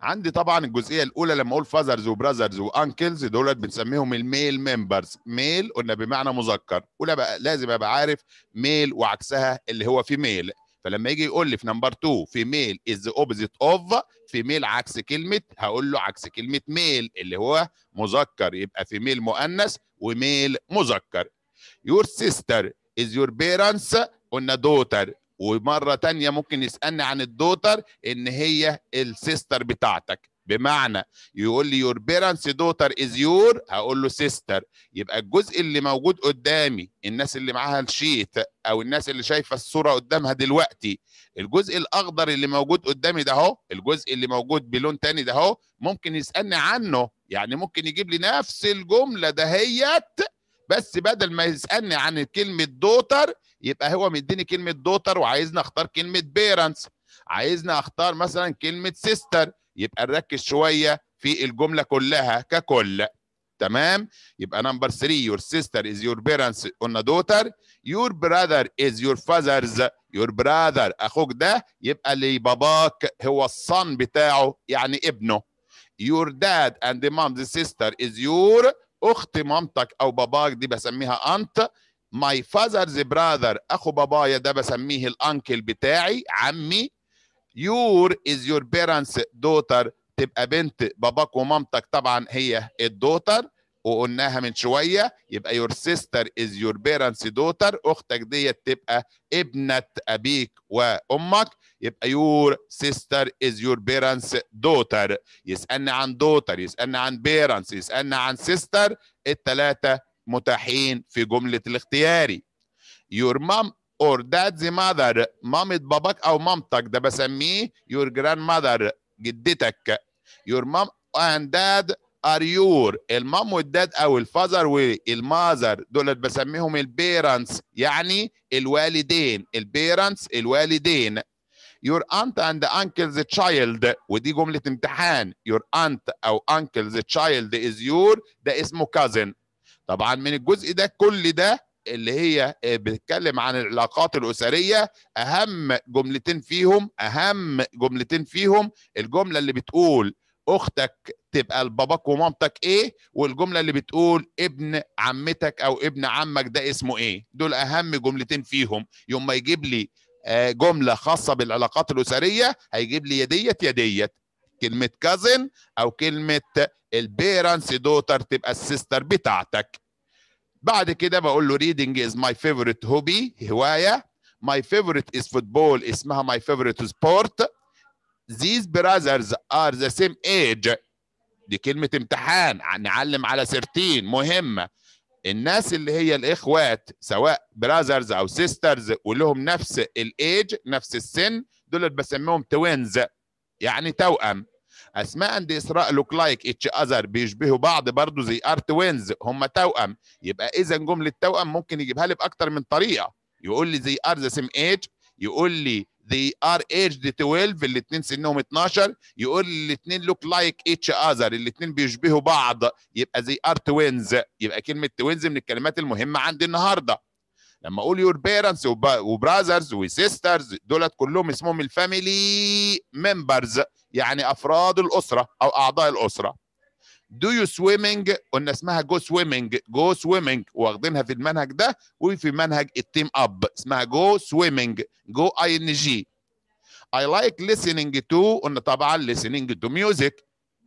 عندي طبعا الجزئيه الاولى لما اقول فازرز وبراذرز وانكلز دولت بنسميهم الميل ممبرز ميل قلنا بمعنى مذكر ولا بقى لازم ابقى عارف ميل وعكسها اللي هو في ميل فلما يجي يقول لي في نمبر 2 في ميل از اوبزيت اوف في ميل عكس كلمه هقول له عكس كلمه ميل اللي هو مذكر يبقى في ميل مؤنث وميل مذكر يور سيستر از يور بيرنتس قلنا دوتر ومره تانية ممكن يسالني عن الدوتر ان هي السيستر بتاعتك بمعنى يقول لي يور بيرنس دوتر از يور هقول له سيستر يبقى الجزء اللي موجود قدامي الناس اللي معاها الشيت او الناس اللي شايفه الصوره قدامها دلوقتي الجزء الاخضر اللي موجود قدامي ده اهو الجزء اللي موجود بلون تاني ده اهو ممكن يسالني عنه يعني ممكن يجيب لي نفس الجمله دهيت بس بدل ما يسالني عن كلمه دوتر يبقى هو مديني كلمه دوتر وعايزني اختار كلمه بيرنتس عايزني اختار مثلا كلمه سيستر يبقى نركز شويه في الجمله كلها ككل تمام يبقى نمبر 3 يور سيستر از يور بيرنتس قلنا دوتر يور براذر از يور فاذرز يور براذر اخوك ده يبقى اللي باباك هو الصن بتاعه يعني ابنه يور داد اند مامز سيستر از يور اخت مامتك او باباك دي بسميها انت ماي فازرز براذر اخو بابايا ده بسميه الانكل بتاعي عمي يور از يور بيرنتس دوتر تبقى بنت باباك ومامتك طبعا هي الدوتر وقلناها من شويه يبقى يور سيستر از يور بيرنتس دوتر اختك ديت تبقى ابنه ابيك وامك يبقى يور سيستر از يور parents دوتر يسالني عن دوتر يسالني عن parents يسالني عن سيستر الثلاثه متاحين في جمله الاختياري يور مام اور دادز ماذر مامة باباك او مامتك ده بسميه يور جراند ماذر جدتك يور مام اند داد ار يور المام والداد او الفازر والماذر دولت بسميهم البيرنتس يعني الوالدين البيرنتس الوالدين your aunt and uncle's child ودي جملة امتحان your aunt أو uncle's child is your ده اسمه cousin طبعا من الجزء ده كل ده اللي هي آه، بتتكلم عن العلاقات الأسرية أهم جملتين فيهم أهم جملتين فيهم الجملة اللي بتقول أختك تبقى لباباك ومامتك إيه والجملة اللي بتقول ابن عمتك أو ابن عمك ده اسمه إيه دول أهم جملتين فيهم يوم ما يجيب لي آه، جمله خاصه بالعلاقات الاسريه هيجيب لي يا ديت يا ديت كلمه كازن او كلمه البيرنس دوتر تبقى السيستر بتاعتك بعد كده بقول له reading is my favorite hobby هوايه my favorite is football اسمها my favorite sport these brothers are the same age دي كلمة امتحان نعلم على سرتين مهمة الناس اللي هي الاخوات سواء براذرز او سيسترز ولهم نفس الايج نفس السن دول بسميهم توينز يعني توأم اسماء عند اسراء لوك لايك اتش اذر بيشبهوا بعض برضه زي ار توينز هم توأم يبقى اذا جمله توأم ممكن يجيبها لي باكثر من طريقه يقول لي زي ار ذا سيم ايج يقول لي they are aged 12 الاثنين سنهم 12 يقول الاثنين look like each other الاثنين بيشبهوا بعض يبقى they are twins يبقى كلمه twins من الكلمات المهمه عندي النهارده لما اقول يور بيرنتس وبراذرز وسيسترز دولت كلهم اسمهم الفاميلي ممبرز يعني افراد الاسره او اعضاء الاسره دو يو سويمنج قلنا اسمها جو سويمنج جو سويمنج واخدينها في المنهج ده وفي منهج التيم اب اسمها جو سويمنج جو اي ان جي I like listening to قلنا طبعا listening to music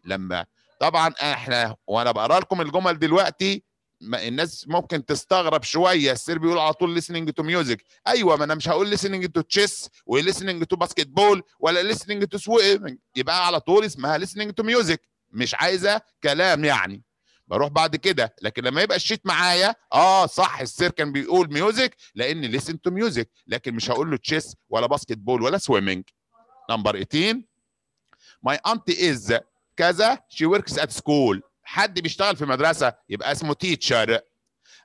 لما طبعا احنا وانا بقرا لكم الجمل دلوقتي الناس ممكن تستغرب شويه السير بيقول على طول listening to music ايوه ما انا مش هقول listening to chess و listening to basketball ولا listening to swimming يبقى على طول اسمها listening to music مش عايزه كلام يعني بروح بعد كده لكن لما يبقى الشيت معايا اه صح السير كان بيقول ميوزك لاني ليسن تو ميوزك لكن مش هقول له تشيس ولا باسكت بول ولا سويمنج نمبر 18 ماي انتي از كذا شي وركس ات سكول حد بيشتغل في مدرسه يبقى اسمه تيتشر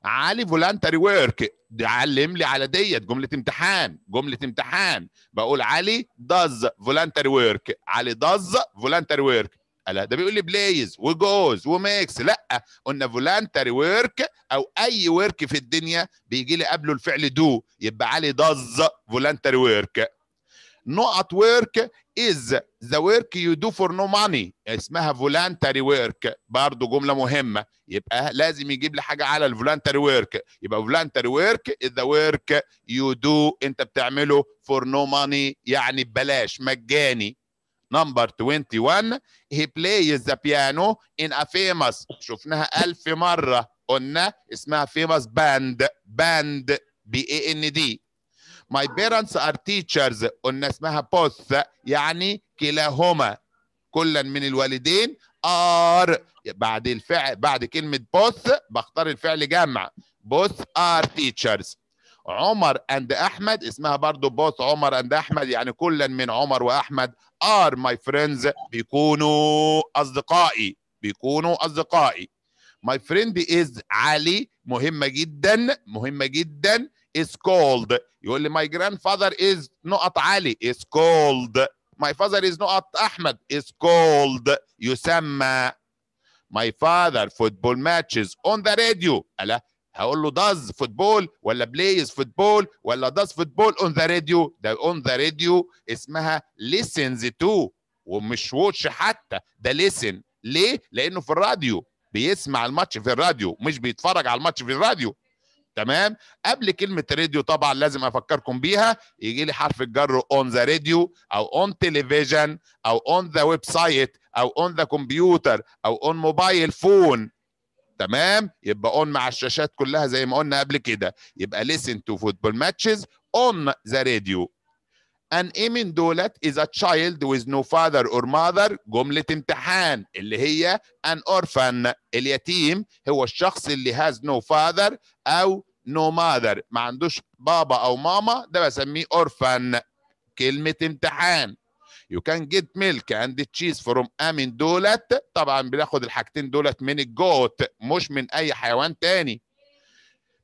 علي فولانتري ورك علم لي على ديت جمله امتحان جمله امتحان بقول علي داز فولانتري ورك علي داز فولانتري ورك لا ده بيقول لي بلايز وجوز وميكس لا قلنا فولانتري ورك او اي ورك في الدنيا بيجي لي قبله الفعل دو يبقى علي داز فولانتري ورك نقط ورك از ذا ورك يو دو فور نو ماني اسمها فولانتري ورك برضه جمله مهمه يبقى لازم يجيب لي حاجه على الفولانتري ورك يبقى فولانتري ورك از ذا ورك يو دو انت بتعمله فور نو ماني يعني ببلاش مجاني نمبر 21 he plays the piano in a famous شفناها ألف مرة قلنا اسمها famous band band B A N D my parents are teachers قلنا اسمها both يعني كلاهما كلا من الوالدين are بعد الفعل بعد كلمة both بختار الفعل جمع both are teachers عمر اند احمد اسمها برضو بوس عمر اند احمد يعني كلا من عمر واحمد ار ماي فريندز بيكونوا اصدقائي بيكونوا اصدقائي ماي فريند از علي مهمه جدا مهمه جدا is called يقول لي my grandfather is نقط علي is called my father is نقط احمد is called يسمى my father football matches on the radio ألا هقول له داز فوتبول ولا بلايز فوتبول ولا داز فوتبول اون ذا راديو ده اون ذا راديو اسمها ليسنز تو ومش ووتش حتى ده ليسن ليه؟ لانه في الراديو بيسمع الماتش في الراديو مش بيتفرج على الماتش في الراديو تمام قبل كلمه راديو طبعا لازم افكركم بيها يجي لي حرف الجر اون ذا راديو او اون تلفزيون او اون ذا ويب سايت او اون ذا كمبيوتر او اون موبايل فون تمام يبقى اون مع الشاشات كلها زي ما قلنا قبل كده يبقى listen to football matches on the radio an ايمن دولت is a child with no father or mother جملة امتحان اللي هي an orphan اليتيم هو الشخص اللي has no father أو no mother ما عندوش بابا أو ماما ده بسميه orphan كلمة امتحان يو كان جيت ميلك اند تشيز فروم امين دولت طبعا بناخد الحاجتين دولت من الجوت مش من اي حيوان تاني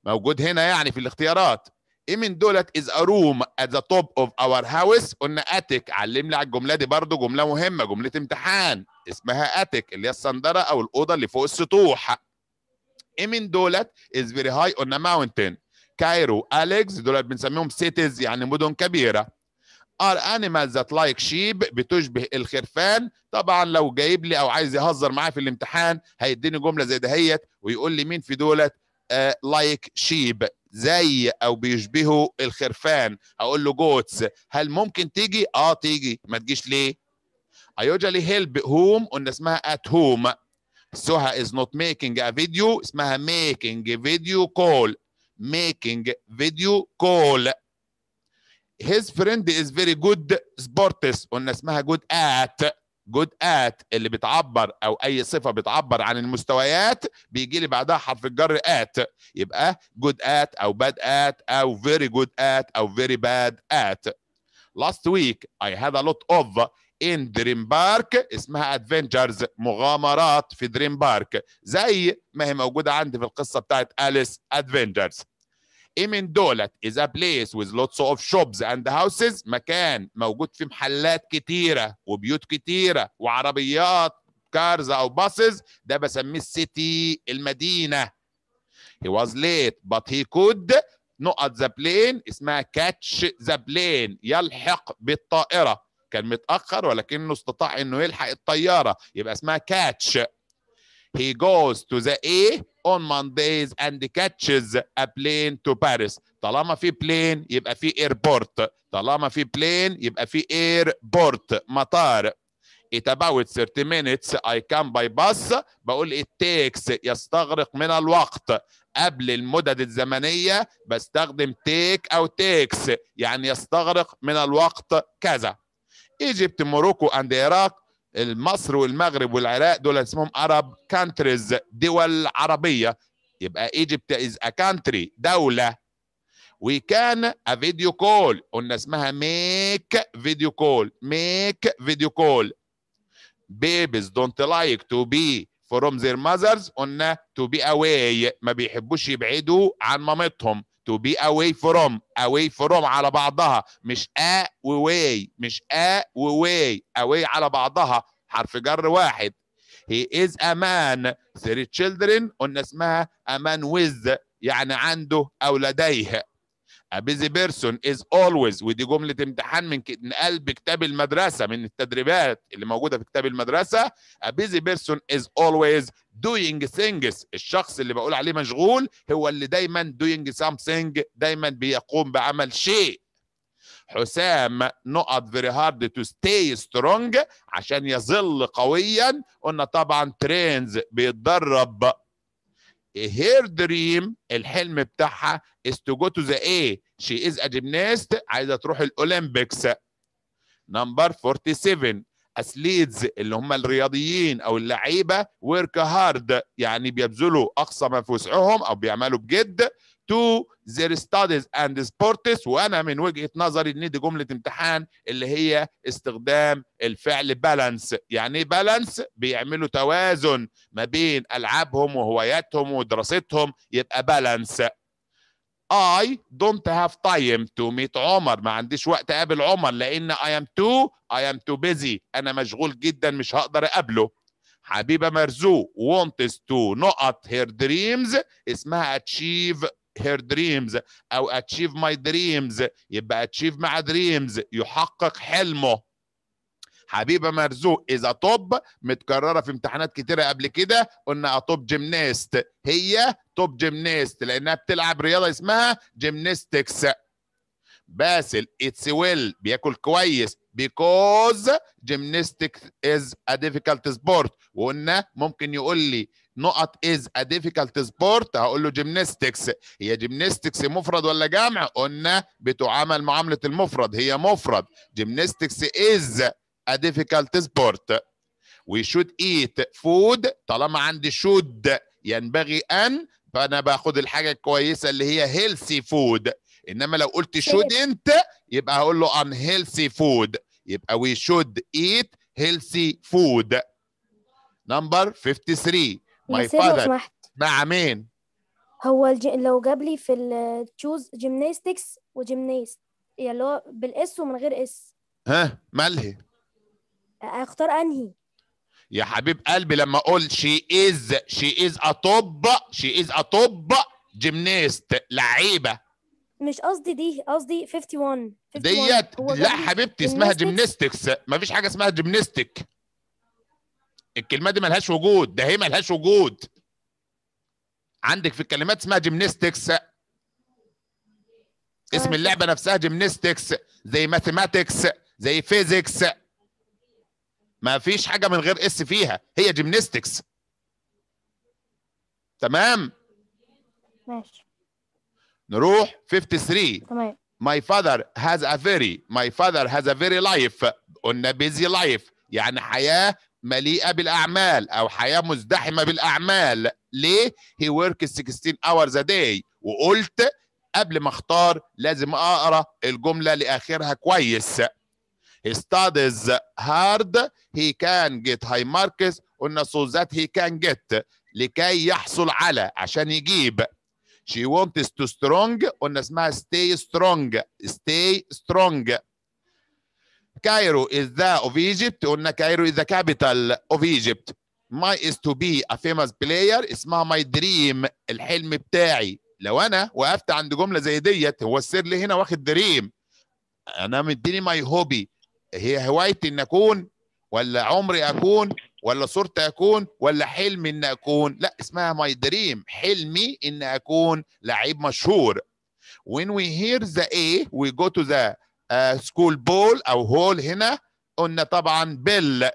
موجود هنا يعني في الاختيارات امين دولت از ا روم ات ذا توب اوف اور هاوس قلنا اتك علمني على الجمله دي برضو جمله مهمه جمله امتحان اسمها اتك اللي هي الصندره او الاوضه اللي فوق السطوح امين دولت از فيري هاي اون ا ماونتن كايرو اليكس دولت بنسميهم سيتيز يعني مدن كبيره are animals that like sheep بتشبه الخرفان طبعا لو جايب لي او عايز يهزر معايا في الامتحان هيديني جمله زي دهيت ويقول لي مين في دولت لايك آه، uh, شيب like زي او بيشبهوا الخرفان هقول له جوتس هل ممكن تيجي اه تيجي ما تجيش ليه I usually help whom قلنا اسمها at home سوها is not making a video اسمها making video call making video call his friend is very good sports قلنا اسمها good at good at اللي بتعبر او اي صفه بتعبر عن المستويات بيجي لي بعدها حرف الجر at يبقى good at او bad at او very good at او very bad at last week I had a lot of in dream park اسمها adventures مغامرات في dream park زي ما هي موجوده عندي في القصه بتاعت اليس adventures إيمن من دولت is a place with lots of shops and houses مكان موجود فيه محلات كتيرة وبيوت كتيرة وعربيات كارز او باصز ده بسميه السيتي المدينة he was late but he could نقط ذا بلين اسمها كاتش ذا بلين يلحق بالطائرة كان متأخر ولكنه استطاع انه يلحق الطيارة يبقى اسمها كاتش he goes to the A on Mondays and catches a plane to Paris طالما في plane يبقى في airport طالما في plane يبقى في airport مطار it about 30 minutes I come by bus بقول it takes يستغرق من الوقت قبل المدد الزمنية بستخدم take أو takes يعني يستغرق من الوقت كذا Egypt, Morocco and Iraq مصر والمغرب والعراق دول اسمهم عرب كانتريز دول عربيه يبقى ايجيبت از ا كانتري دوله وكان ا فيديو كول قلنا اسمها ميك فيديو كول ميك فيديو كول بيبيز don't like to be from their mothers قلنا to be away ما بيحبوش يبعدوا عن مامتهم to be away from away from على بعضها مش away مش away away على بعضها حرف جر واحد he is a man three children قلنا اسمها a man with يعني عنده أو A busy person is always ودي جملة امتحان من قلب كتاب المدرسة من التدريبات اللي موجودة في كتاب المدرسة A busy person is always doing things الشخص اللي بقول عليه مشغول هو اللي دايما doing something دايما بيقوم بعمل شيء حسام نقط فيري هارد تو ستي سترونج عشان يظل قويا قلنا طبعا ترينز بيتدرب هير دريم الحلم بتاعها is to go to the A she is a gymnast عايزة تروح الأولمبيكس نمبر 47 اثليتز اللي هم الرياضيين او اللعيبه ورك هارد يعني بيبذلوا اقصى ما في وسعهم او بيعملوا بجد to their studies and sports وانا من وجهه نظري ان دي جمله امتحان اللي هي استخدام الفعل بالانس يعني ايه بالانس بيعملوا توازن ما بين العابهم وهواياتهم ودراستهم يبقى بالانس I don't have time to meet عمر ما عنديش وقت اقابل عمر لان I am too I am too busy انا مشغول جدا مش هقدر اقابله حبيبة مرزوق wants to not her dreams اسمها achieve هير دريمز او اتشيف ماي دريمز يبقى اتشيف مع دريمز يحقق حلمه حبيبه مرزوق اذا طب متكرره في امتحانات كتيره قبل كده قلنا اطب جيمناست هي توب جيمناست لانها بتلعب رياضه اسمها جيمناستكس باسل اتس ويل بياكل كويس بيكوز جيمناستيك از ا ديفيكالت سبورت وقلنا ممكن يقول لي نقط از ا difficult sport هقول له جيمناستكس هي جيمناستكس مفرد ولا جمع قلنا بتعامل معامله المفرد هي مفرد جيمناستكس از ا difficult sport وي شود ايت فود طالما عندي شود ينبغي ان فانا باخد الحاجه الكويسه اللي هي هيلثي فود انما لو قلت شود انت يبقى هقول له ان هيلثي فود يبقى وي شود ايت هيلثي فود نمبر 53 ماي فادر مع مين؟ هو الج... لو جاب لي في التشوز جيمناستكس وجيمناست يعني اللي هو بالاس ومن غير اس ها مالهي اختار انهي يا حبيب قلبي لما اقول شي از شي از اطب شي از اطب جيمناست لعيبه مش قصدي دي قصدي 51 ديت لا حبيبتي اسمها جيمناستكس مفيش حاجه اسمها جيمناستيك الكلمه دي ملهاش وجود ده هي ملهاش وجود عندك في الكلمات اسمها جيمنيستكس اسم آه. اللعبه نفسها جيمنيستكس زي ماثيماتكس زي فيزيكس ما فيش حاجه من غير اس فيها هي جيمنيستكس تمام ماشي نروح 53 تمام My father has a very my father has a very life قلنا busy life يعني حياة مليئه بالاعمال او حياه مزدحمه بالاعمال ليه هي ورك 16 hours a day وقلت قبل ما اختار لازم اقرا الجمله لاخرها كويس he studies hard he can get high marks قلنا so that he can get لكي يحصل على عشان يجيب she wants to strong قلنا اسمها stay strong stay strong Cairo is the of Egypt قلنا كايرو is the capital of Egypt my is to be a famous player اسمها my dream الحلم بتاعي لو انا وقفت عند جمله زي ديت هو السر لي هنا واخد دريم انا مديني ماي هوبي هي هوايتي ان اكون ولا عمري اكون ولا صورتي اكون ولا حلمي ان اكون لا اسمها ماي دريم حلمي ان اكون لعيب مشهور when we hear the A we go to the سكول آه، بول او هول هنا قلنا طبعا بيل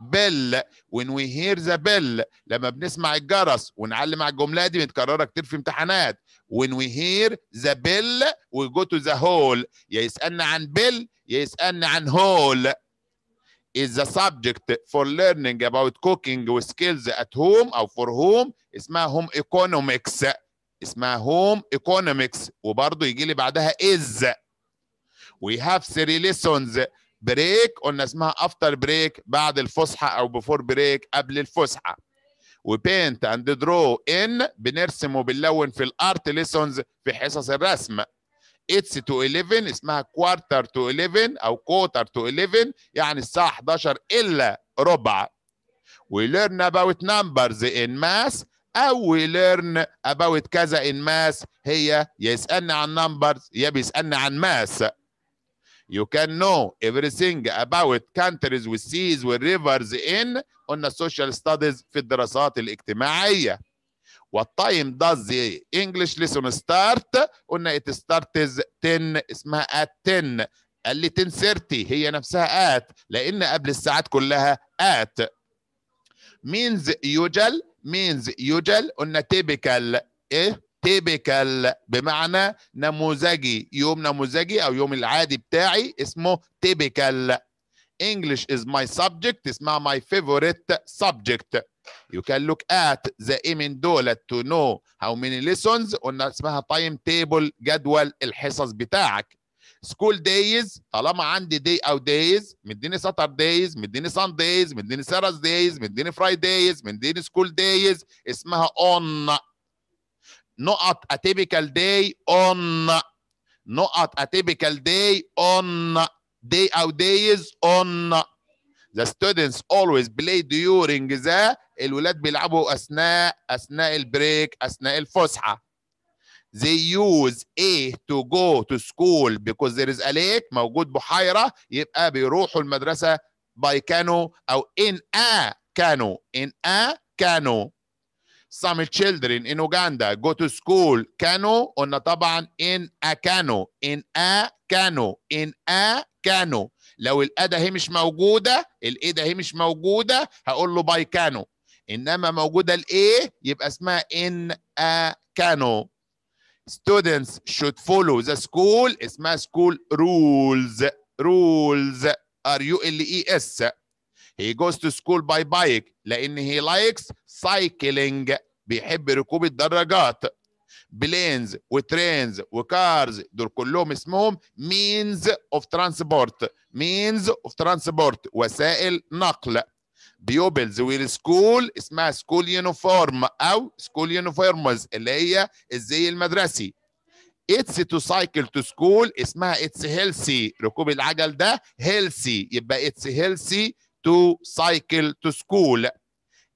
بيل when we hear the بيل لما بنسمع الجرس ونعلم على الجمله دي متكرره كتير في امتحانات when we hear the بيل we go to the هول يا يسالنا عن بيل يا يسالنا عن هول is the subject for learning about cooking with skills at home او for home اسمها home economics اسمها home economics وبرضه يجي لي بعدها is وي هاف 3 ليسونز بريك قلنا اسمها افتر بريك بعد الفسحه او بفور بريك قبل الفسحه وبينت اند درو ان بنرسم وبنلون في الارت ليسونز في حصص الرسم اتس تو 11 اسمها كوارتر تو 11 او كوتر تو 11 يعني الساعه 11 الا ربع وي ليرن اباوت نمبرز ان ماس او وي ليرن اباوت كذا ان ماس هي يسالني عن نمبرز يا بيسالني عن ماس You can know everything about countries with seas with rivers in on the social studies في الدراسات الاجتماعية. What time does the English lesson start؟ قلنا it starts 10 اسمها at 10 قال لي 10:30 هي نفسها at لأن قبل الساعات كلها at. means usual means usual قلنا typical ايه تيبيكال بمعنى نموذجي يوم نموذجي او يوم العادي بتاعي اسمه تيبيكال English is my subject اسمها my favorite subject You can look at the aim in دولت to know how many lessons قلنا اسمها time table جدول الحصص بتاعك School days طالما عندي day او days مديني ساتر مديني سان مديني Thursdays مديني فراي مديني school days اسمها on نقط a typical day on نقط a typical day on day او days on the students always play during the الولاد بيلعبوا اثناء اثناء البريك اثناء الفسحه they use A to go to school because there is a lake موجود بحيرة يبقى بيروحوا المدرسة by canoe أو in a canoe in a canoe some children in Uganda go to school كانوا قلنا طبعا in a كانوا in a كانوا in a كانوا لو الأ هي مش موجودة الإيه هي مش موجودة هقول له by كانوا إنما موجودة الإيه يبقى اسمها in a كانوا students should follow the school اسمها school rules rules r u l e s he goes to school by bike لان he likes cycling بيحب ركوب الدراجات بلينز وترينز وكارز دول كلهم اسمهم مينز اوف ترانسبورت مينز اوف ترانسبورت وسائل نقل بيوبلز والسكول اسمها سكول يونيفورم او سكول يونيفورمز اللي هي الزي المدرسي اتس تو سايكل تو سكول اسمها اتس هيلسي ركوب العجل ده هيلسي يبقى اتس هيلسي تو سايكل تو سكول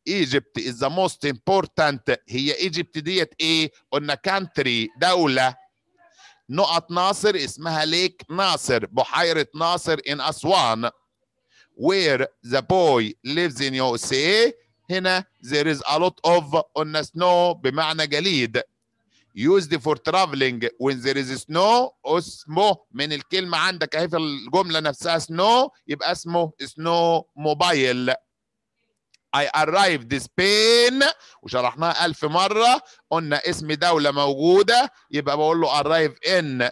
ايجيبت از ذا موست امبورتانت هي ايجيبت ديت ايه؟ قلنا كانتري دوله نقط ناصر اسمها ليك ناصر بحيره ناصر ان اسوان where the boy lives in USA هنا there is a lot of قلنا snow بمعنى جليد used for traveling when there is snow اسمه من الكلمة عندك اهي في الجملة نفسها snow يبقى اسمه snow mobile I arrived Spain وشرحناها ألف مرة قلنا اسم دولة موجودة يبقى بقول له arrive in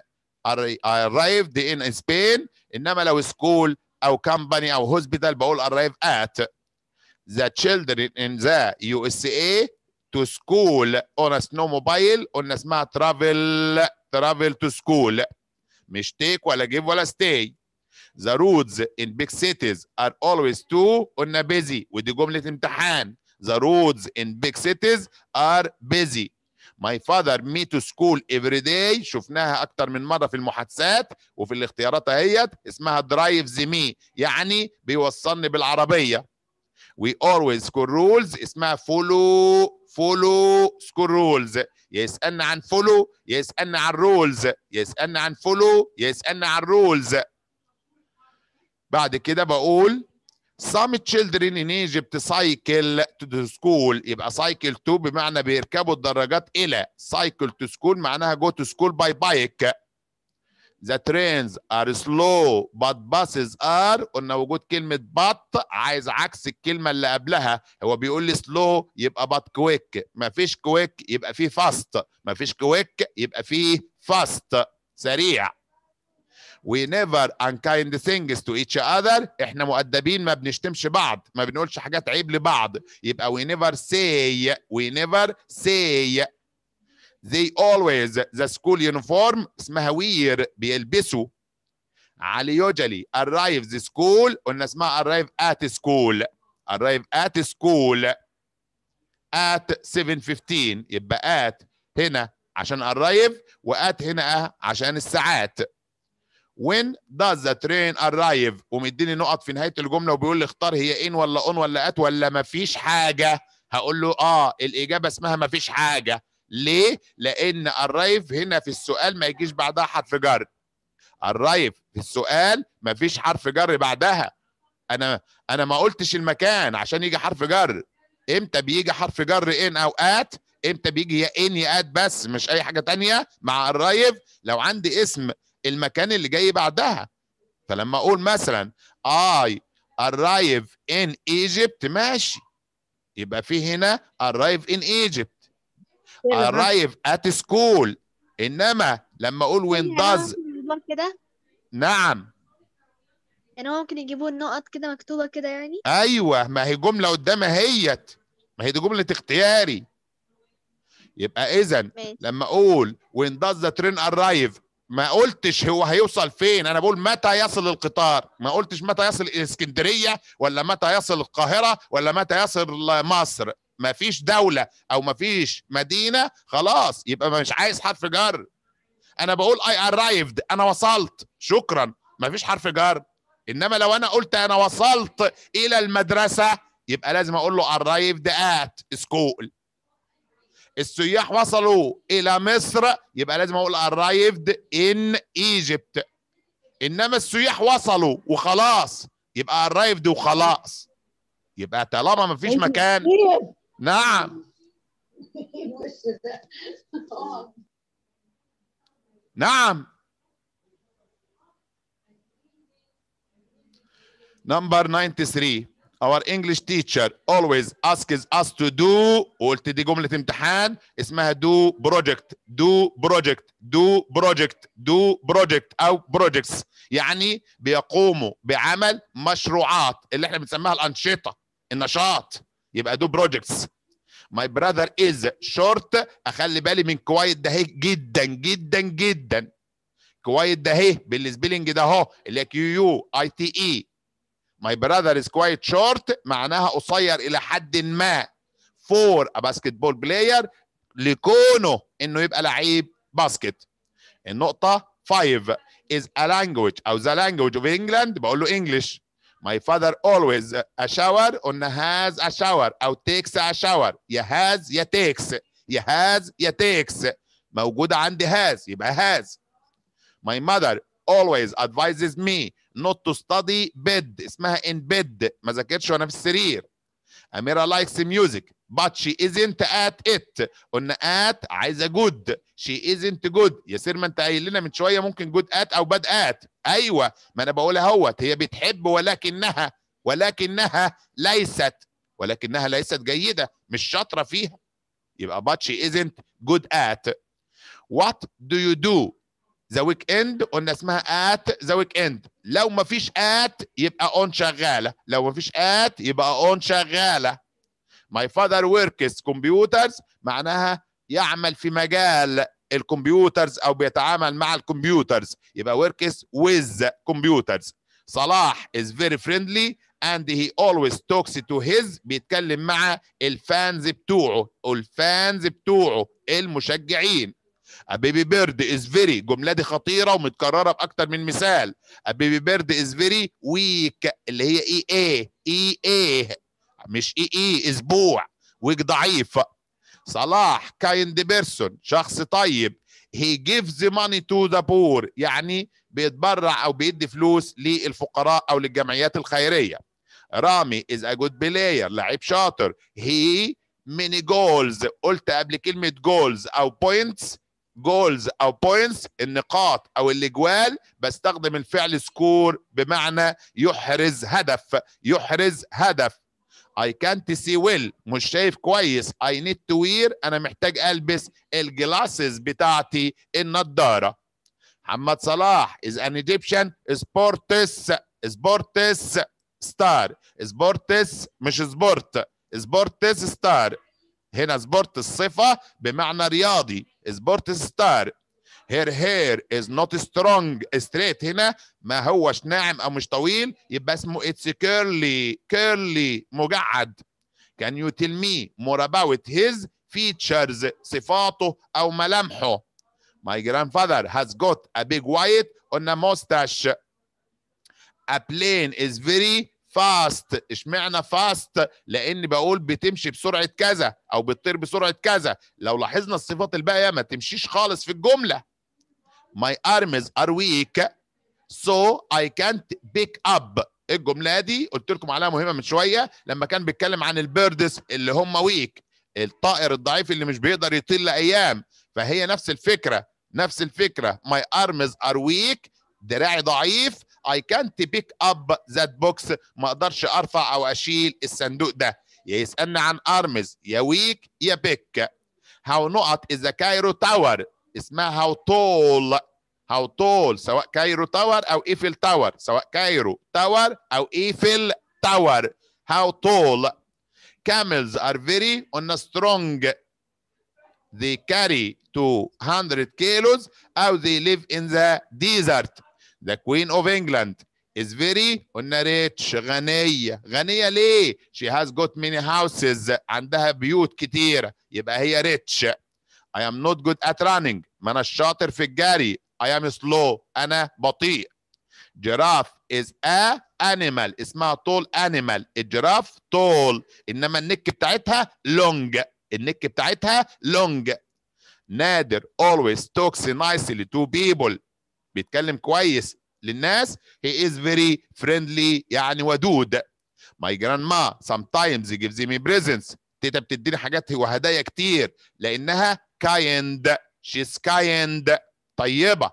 I arrived in Spain إنما لو school أو company أو hospital بقول arrive at the children in the USA to school on a snowmobile قلنا اسمها travel travel to school مش take ولا give ولا stay The roads in big cities are always too قلنا busy ودي جملة امتحان. The roads in big cities are busy. My father me to school every day شفناها أكتر من مرة في المحادثات وفي الاختيارات اهيت اسمها drives me يعني بيوصلني بالعربية. We always school rules اسمها follow follow school rules يسألنا عن follow يسألنا عن rules يسألنا عن follow يسألنا عن rules بعد كده بقول some children in Egypt cycle to the school يبقى cycle to بمعنى بيركبوا الدراجات إلى cycle to school معناها go to school by bike the trains are slow but buses are قلنا وجود كلمة but عايز عكس الكلمة اللي قبلها هو بيقول لي slow يبقى but quick مفيش quick يبقى فيه fast مفيش quick يبقى فيه fast سريع we never unkind things to each other احنا مؤدبين ما بنشتمش بعض ما بنقولش حاجات عيب لبعض يبقى we never say we never say they always the school uniform اسمها وير بيلبسوا علي يوجلي arrive the school قلنا اسمها arrive at school arrive at school at 7:15 يبقى at هنا عشان arrive وات هنا عشان الساعات when does the train arrive ومديني نقط في نهايه الجمله وبيقول لي اختار هي ان ولا اون ولا ات ولا مفيش حاجه هقول له اه الاجابه اسمها مفيش حاجه ليه لان ارايف هنا في السؤال ما يجيش بعدها حرف جر ارايف في السؤال مفيش حرف جر بعدها انا انا ما قلتش المكان عشان يجي حرف جر امتى بيجي حرف جر ان او ات امتى بيجي يا ان يا ات بس مش اي حاجه تانية مع ارايف لو عندي اسم المكان اللي جاي بعدها فلما اقول مثلا I arrive in Egypt ماشي يبقى في هنا arrive in Egypt arrive at school انما لما اقول when does كده نعم يعني هو ممكن يجيبوا النقط كده مكتوبه كده يعني ايوه ما هي جمله قدامها هيت ما هي دي جمله اختياري يبقى اذا لما اقول when does the train arrive ما قلتش هو هيوصل فين انا بقول متى يصل القطار ما قلتش متى يصل اسكندريه ولا متى يصل القاهره ولا متى يصل مصر ما فيش دولة أو ما فيش مدينة خلاص يبقى مش عايز حرف جر أنا بقول I arrived أنا وصلت شكرا ما فيش حرف جر إنما لو أنا قلت أنا وصلت إلى المدرسة يبقى لازم أقول له arrived at school السياح وصلوا الى مصر يبقى لازم اقول arrived in Egypt انما السياح وصلوا وخلاص يبقى arrived وخلاص يبقى طالما ما فيش مكان نعم نعم نمبر 93 our English teacher always asks us to do وقلت دي جملة امتحان اسمها do project do project do project do project أو projects يعني بيقوموا بعمل مشروعات اللي احنا بنسميها الأنشطة النشاط يبقى do projects my brother is short أخلي بالي من كويت ده إيه؟ جدا جدا جدا كويت ده إيه؟ بالسبيلنج ده اهو اللي هي كيو يو اي تي اي my brother is quite short معناها قصير الى حد ما for a basketball player لكونه انه يبقى لعيب باسكت النقطة 5 is a language او the language of England بقول له English my father always a shower on has a shower او takes a shower يا has يا takes يا has يا takes موجودة عندي has يبقى has my mother always advises me نوت تو ستادي بيد اسمها ان بيد ما ذاكرتش وانا في السرير اميره لايكس ميوزك but she isn't at it قلنا at عايزه good she isn't good يا سير ما انت قايل لنا من شويه ممكن good at او bad at ايوه ما انا بقولها اهوت هي بتحب ولكنها ولكنها ليست ولكنها ليست جيده مش شاطره فيها يبقى but she isn't good at what do you do ذا ويك اند قلنا اسمها ات ذا ويك اند لو ما فيش ات يبقى اون شغاله لو ما فيش ات يبقى اون شغاله ماي فادر وركس كمبيوترز معناها يعمل في مجال الكمبيوترز او بيتعامل مع الكمبيوترز يبقى وركس ويز كمبيوترز صلاح از فيري فريندلي اند هي اولويز توكس تو هيز بيتكلم مع الفانز بتوعه الفانز بتوعه المشجعين بيبي بيرد از فيري الجمله دي خطيره ومتكرره باكتر من مثال بيبي بيرد از فيري ويك اللي هي اي ايه اي ايه مش اي اي اسبوع ويك ضعيف صلاح كايند بيرسون شخص طيب هي جيفز ماني تو ذا بور يعني بيتبرع او بيدي فلوس للفقراء او للجمعيات الخيريه رامي از ا جود بلاير لعيب شاطر هي ميني جولز قلت قبل كلمه جولز او بوينتس جولز او بوينتس النقاط او الاجوال بستخدم الفعل سكور بمعنى يحرز هدف يحرز هدف I can't see well مش شايف كويس I need to wear أنا محتاج ألبس الجلاسز بتاعتي النضارة محمد صلاح is an Egyptian sports sports star sports مش sport sports star هنا سبورت الصفة بمعنى رياضي سبورت ستار هير هير از نوت سترونج ستريت هنا ما هوش ناعم او مش طويل يبقى اسمه اتس كيرلي كيرلي مجعد كان يو تيل مي مور اباوت هيز فيتشرز صفاته او ملامحه ماي جراند grandfather هاز جوت ا بيج وايت اون ا موستاش ا بلين از فيري فاست اشمعنى فاست لان بقول بتمشي بسرعه كذا او بتطير بسرعه كذا لو لاحظنا الصفات الباقيه ما تمشيش خالص في الجمله my arms are weak so I can't pick up الجمله دي قلت لكم عليها مهمه من شويه لما كان بيتكلم عن البيردز اللي هم ويك الطائر الضعيف اللي مش بيقدر يطير لايام فهي نفس الفكره نفس الفكره my arms are weak دراعي ضعيف I can't pick up that box ما اقدرش ارفع او اشيل الصندوق ده يسألني عن ارمز يا weak يا بيك how نقط is the Cairo tower اسمها how tall how tall سواء كايرو تاور او ايفل تاور سواء كايرو تاور او ايفل تاور how tall camels are very on سترونج strong they carry 200 kilos او they live in the desert The Queen of England is very قلنا rich غنية غنية ليه؟ She has got many houses عندها بيوت كتير يبقى هي rich I am not good at running ما أنا شاطر في الجري I am slow أنا بطيء جراف is a animal اسمها tall animal الجراف tall إنما النك بتاعتها long النك بتاعتها long نادر always talks nicely to people بيتكلم كويس للناس هي از فيري فريندلي يعني ودود ماي جراند ما سام تايمز جيفز مي بريزنتس تيتا بتديني حاجات وهدايا كتير لانها كايند she's kind طيبه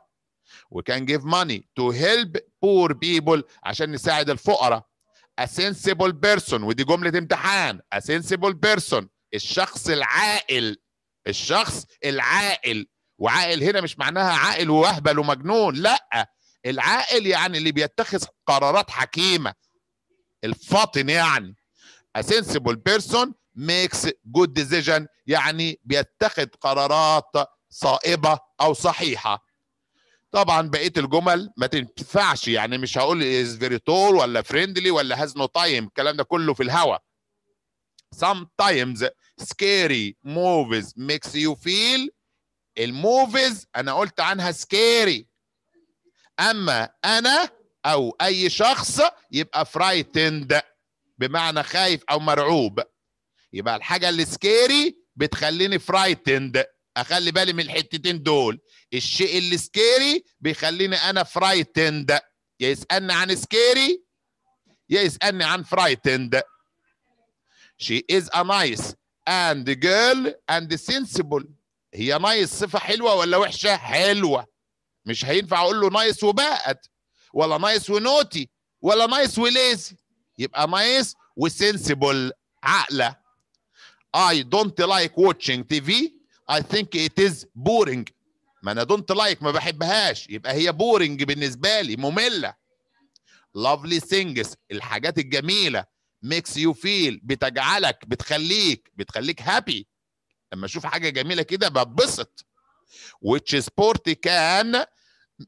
وي كان جيف ماني تو هيلب بور people عشان نساعد الفقراء a sensible person ودي جمله امتحان a sensible person الشخص العاقل الشخص العاقل وعاقل هنا مش معناها عاقل ووهبل ومجنون لا العاقل يعني اللي بيتخذ قرارات حكيمه الفاطن يعني a sensible person makes good decision يعني بيتخذ قرارات صائبه او صحيحه طبعا بقيه الجمل ما تنفعش يعني مش هقول is very tall ولا فريندلي ولا has no time الكلام ده كله في الهوا sometimes scary movies makes you feel الموفيز انا قلت عنها سكيري اما انا او اي شخص يبقى فرايتند بمعنى خايف او مرعوب يبقى الحاجه اللي سكيري بتخليني فرايتند اخلي بالي من الحتتين دول الشيء اللي سكيري بيخليني انا فرايتند يا يسالني عن سكيري يا يسالني عن فرايتند she is a nice and girl and sensible هي نايس صفه حلوه ولا وحشه حلوه مش هينفع اقول له نايس وبقت ولا نايس ونوتي ولا نايس وليزي يبقى نايس وسنسبل عقله I don't like watching TV I think it is boring ما انا don't like ما بحبهاش يبقى هي boring بالنسبه لي ممله lovely things الحاجات الجميله makes you feel بتجعلك بتخليك بتخليك happy لما اشوف حاجه جميله كده ببسط which sport can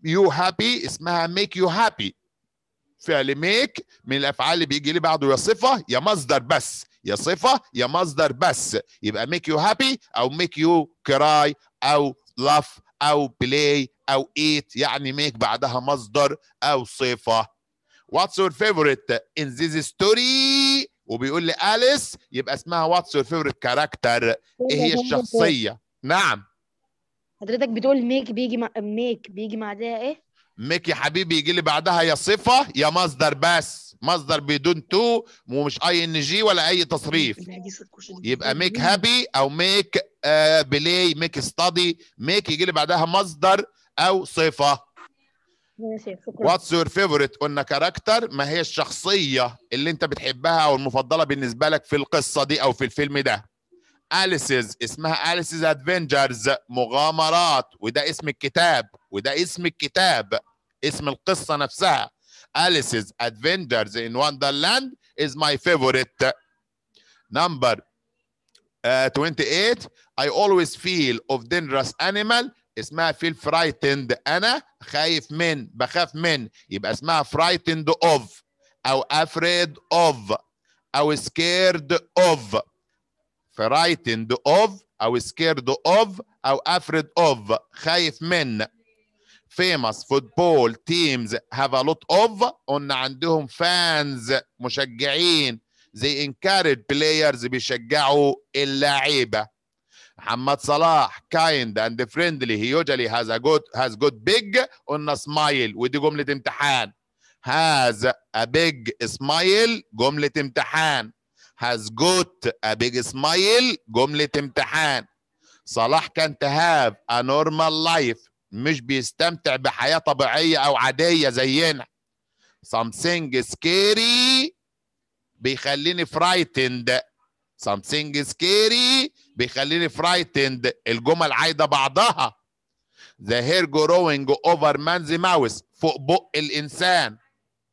you happy اسمها make you happy فعل make من الافعال اللي بيجي لي بعده يا صفه يا مصدر بس يا صفه يا مصدر بس يبقى make you happy او make you cry او laugh او play او eat يعني make بعدها مصدر او صفه What's your favorite in this story? وبيقول لي أليس يبقى اسمها واتس يور فيفورت كاركتر ايه هي الشخصية نعم حضرتك بتقول ميك بيجي مع ميك بيجي بعدها ايه ميك يا حبيبي يجي لي بعدها يا صفة يا مصدر بس مصدر بدون تو ومش اي ان جي ولا اي تصريف يبقى ميك هابي او ميك آه، بلاي ميك ستادي ميك يجي لي بعدها مصدر او صفه شكرا واتس يور فيفورت قلنا كاركتر ما هي الشخصيه اللي انت بتحبها او المفضله بالنسبه لك في القصه دي او في الفيلم ده اليسز اسمها اليسز ادفنجرز مغامرات وده اسم الكتاب وده اسم الكتاب اسم القصه نفسها اليسز ادفنجرز ان وندرلاند از ماي فيفورت نمبر 28 I always feel of dangerous animal اسمها فيل فرايتند انا خايف من بخاف من يبقى اسمها فرايتند اوف او افريد اوف او سكيرد اوف فرايتند اوف او سكيرد اوف او افريد اوف خايف من famous football teams have a lot of قلنا عندهم fans مشجعين they encourage players بيشجعوا اللعيبه محمد صلاح kind and friendly he usually has a good has جود big قلنا a smile ودي جملة امتحان has a big smile جملة امتحان has got a big smile جملة امتحان صلاح كان تهاب a normal life مش بيستمتع بحياة طبيعية أو عادية زينا something scary بيخليني frightened something scary بيخليني فرايتند الجمل عايده بعضها ذا هير جروينج اوفر مانز ماوس فوق بق الانسان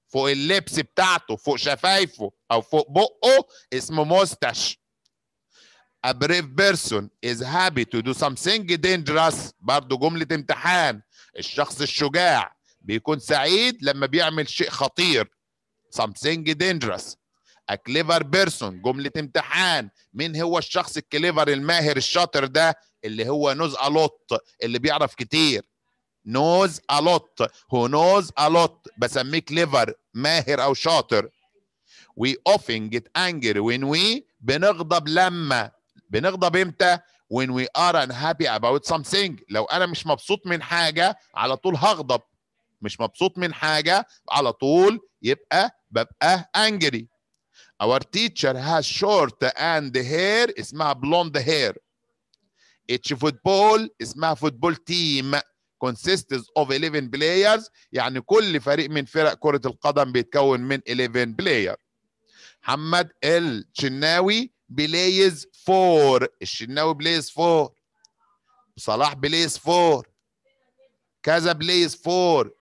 فوق اللبس بتاعته فوق شفايفه او فوق بقه اسمه مستش A brave person is happy to do something dangerous برضه جملة امتحان الشخص الشجاع بيكون سعيد لما بيعمل شيء خطير something dangerous A clever person جملة امتحان مين هو الشخص الكليفر الماهر الشاطر ده اللي هو نوز ألوت اللي بيعرف كتير نوز ألوت هو نوز ألوت بسميه كليفر ماهر أو شاطر We often get angry when we بنغضب لما بنغضب امتى when we are unhappy about something لو انا مش مبسوط من حاجه على طول هغضب مش مبسوط من حاجه على طول يبقى ببقى انجري Our teacher has short and hair اسمها blonde hair. Each football اسمها football team consists of 11 players يعني كل فريق من فرق كرة القدم بيتكون من 11 player. محمد الشناوي بلايز فور الشناوي بلايز فور صلاح بلايز فور كذا بلايز فور